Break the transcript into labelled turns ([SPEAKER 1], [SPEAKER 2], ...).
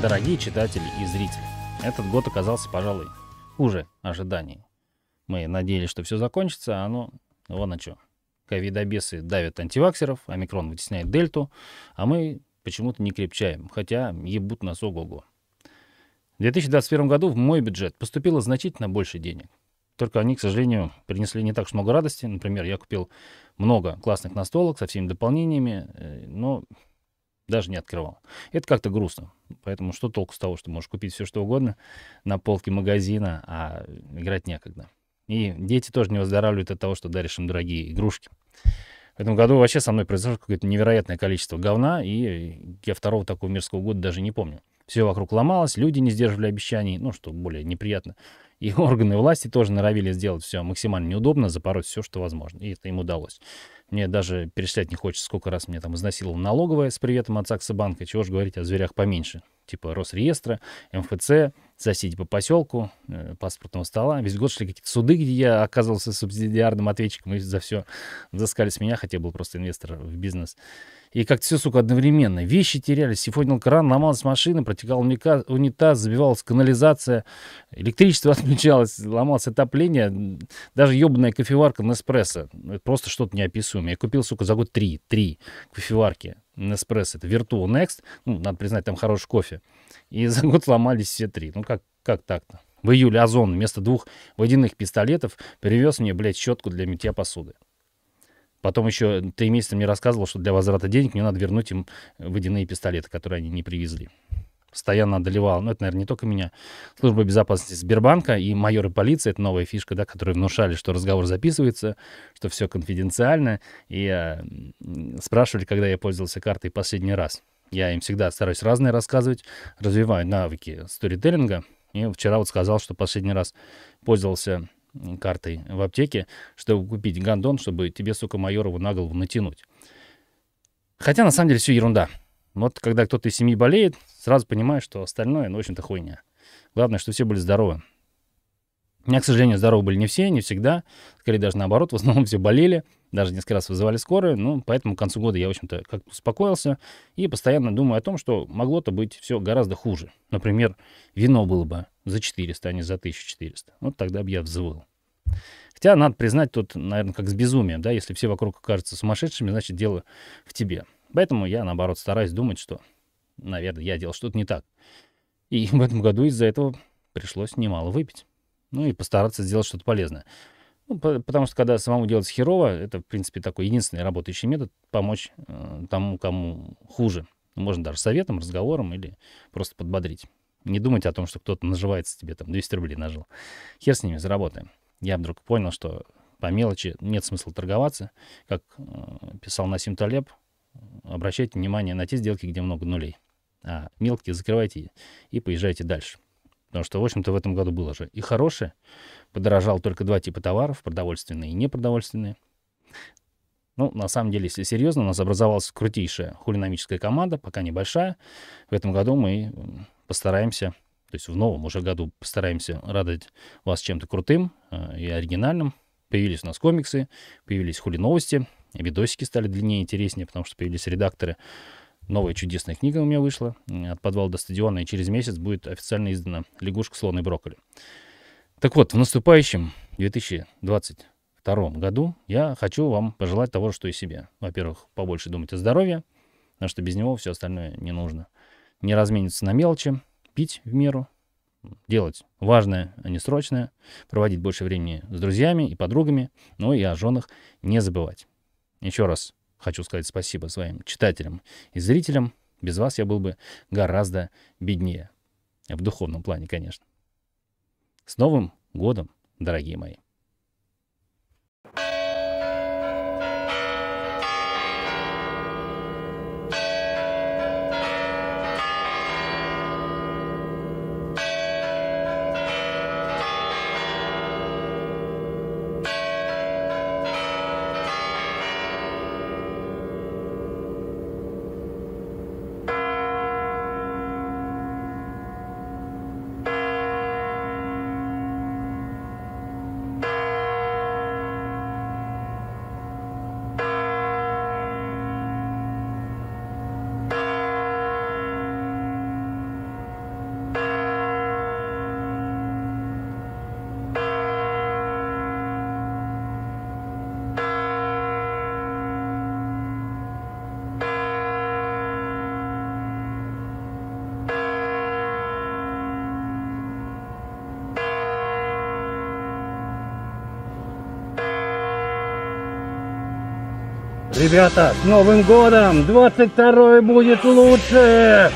[SPEAKER 1] Дорогие читатели и зрители, этот год оказался, пожалуй, хуже ожиданий. Мы надеялись, что все закончится, а оно вон на что. Ковидобесы давят антиваксеров, омикрон вытесняет дельту, а мы почему-то не крепчаем, хотя ебут нас ого-го. В 2021 году в мой бюджет поступило значительно больше денег. Только они, к сожалению, принесли не так уж много радости. Например, я купил много классных настолок со всеми дополнениями, э, но даже не открывал. Это как-то грустно. Поэтому что толку с того, что можешь купить все что угодно на полке магазина, а играть некогда. И дети тоже не выздоравливают от того, что даришь им дорогие игрушки. В этом году вообще со мной произошло какое-то невероятное количество говна, и я второго такого мирского года даже не помню. Все вокруг ломалось, люди не сдерживали обещаний, ну, что более неприятно. И органы власти тоже норовили сделать все максимально неудобно, запороть все, что возможно. И это им удалось. Мне даже перечислять не хочется, сколько раз мне там изнасиловал налоговая с приветом от Саксобанка, чего же говорить о зверях поменьше. Типа Росреестра, МФЦ, соседи по поселку, э, паспортного стола. Весь год шли какие-то суды, где я оказывался субсидиарным ответчиком, и за все взыскали с меня, хотя я был просто инвестор в бизнес. И как-то все, сука, одновременно. Вещи терялись, сифонил кран, ломалась машина, протекал унитаз, забивалась канализация, электричество отключалось, ломалось отопление, даже ебаная кофеварка Неспрессо. просто что-то не описываю сумме. Я купил, сука, за год три, три кофеварки Nespresso, это Virtuo Next, ну, надо признать, там хороший кофе. И за год сломались все три. Ну, как, как так-то? В июле Озон вместо двух водяных пистолетов привез мне, блядь, щетку для мытья посуды. Потом еще три месяца мне рассказывал, что для возврата денег мне надо вернуть им водяные пистолеты, которые они не привезли постоянно одолевала, ну, это, наверное, не только меня, служба безопасности Сбербанка и майоры полиции, это новая фишка, да, которые внушали, что разговор записывается, что все конфиденциально, и э, спрашивали, когда я пользовался картой последний раз. Я им всегда стараюсь разные рассказывать, развиваю навыки сторителлинга. И вчера вот сказал, что последний раз пользовался картой в аптеке, чтобы купить гандон, чтобы тебе, сука, майорову на голову натянуть. Хотя, на самом деле, все ерунда вот когда кто-то из семьи болеет, сразу понимаешь, что остальное, ну, в общем-то, хуйня. Главное, что все были здоровы. У меня, к сожалению, здоровы были не все, не всегда. Скорее, даже наоборот, в основном все болели. Даже несколько раз вызывали скорую. Ну, поэтому к концу года я, в общем-то, как успокоился. И постоянно думаю о том, что могло-то быть все гораздо хуже. Например, вино было бы за 400, а не за 1400. Вот тогда бы я взвыл. Хотя, надо признать, тут, наверное, как с безумием, да, если все вокруг окажутся сумасшедшими, значит, дело в тебе. Поэтому я, наоборот, стараюсь думать, что, наверное, я делал что-то не так. И в этом году из-за этого пришлось немало выпить. Ну и постараться сделать что-то полезное. Ну, по потому что когда самому делать херово, это, в принципе, такой единственный работающий метод помочь э, тому, кому хуже. Можно даже советом, разговором или просто подбодрить. Не думать о том, что кто-то наживается тебе, там, 200 рублей нажил. Хер с ними, заработаем. Я вдруг понял, что по мелочи нет смысла торговаться. Как э, писал Насим Талеб, обращайте внимание на те сделки, где много нулей. А мелкие закрывайте и поезжайте дальше. Потому что, в общем-то, в этом году было же и хорошее. подорожал только два типа товаров, продовольственные и непродовольственные. Ну, на самом деле, если серьезно, у нас образовалась крутейшая хулинамическая команда, пока небольшая. В этом году мы постараемся, то есть в новом уже году постараемся радовать вас чем-то крутым э, и оригинальным. Появились у нас комиксы, появились хули новости, видосики стали длиннее, интереснее, потому что появились редакторы. Новая чудесная книга у меня вышла «От подвала до стадиона», и через месяц будет официально издана «Лягушка, слон и брокколи». Так вот, в наступающем 2022 году я хочу вам пожелать того, что и себе. Во-первых, побольше думать о здоровье, потому что без него все остальное не нужно. Не размениться на мелочи, пить в меру, делать важное, а не срочное, проводить больше времени с друзьями и подругами, ну и о женах не забывать. Еще раз хочу сказать спасибо своим читателям и зрителям. Без вас я был бы гораздо беднее. В духовном плане, конечно. С Новым годом, дорогие мои! Ребята, с Новым годом! 22 будет лучше!